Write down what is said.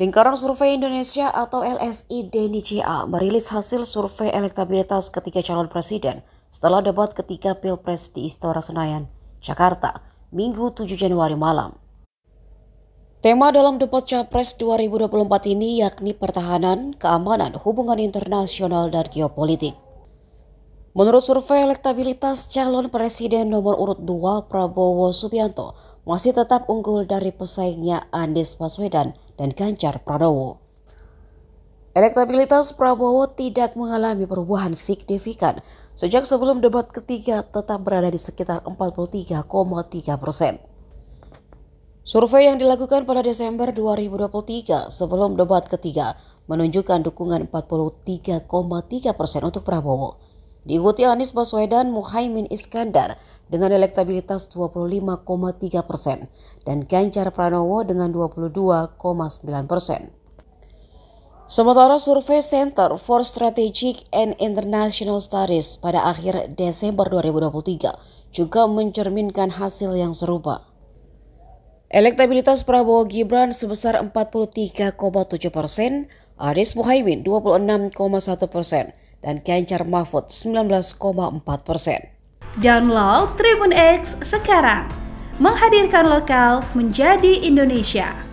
Lingkaran Survei Indonesia atau LSI DNICA merilis hasil survei elektabilitas ketiga calon presiden setelah debat ketiga Pilpres di Istora Senayan, Jakarta, Minggu 7 Januari malam. Tema dalam debat Capres 2024 ini yakni pertahanan, keamanan, hubungan internasional, dan geopolitik. Menurut survei elektabilitas calon presiden nomor urut 2 Prabowo Subianto masih tetap unggul dari pesaingnya Anies Baswedan dan Ganjar Pranowo. Elektabilitas Prabowo tidak mengalami perubahan signifikan sejak sebelum debat ketiga tetap berada di sekitar 43,3 persen. Survei yang dilakukan pada Desember 2023 sebelum debat ketiga menunjukkan dukungan 43,3 persen untuk Prabowo diikuti Anies Baswedan Muhaimin Iskandar dengan elektabilitas 25,3 persen dan Ganjar Pranowo dengan 22,9 persen. Sementara survei Center for Strategic and International Studies pada akhir Desember 2023 juga mencerminkan hasil yang serupa. Elektabilitas Prabowo Gibran sebesar 43,7 persen, Aris Muhaimin 26,1 persen, dan Ganjar Mahfud 19,4 persen. Download Tribun X sekarang, menghadirkan lokal menjadi Indonesia.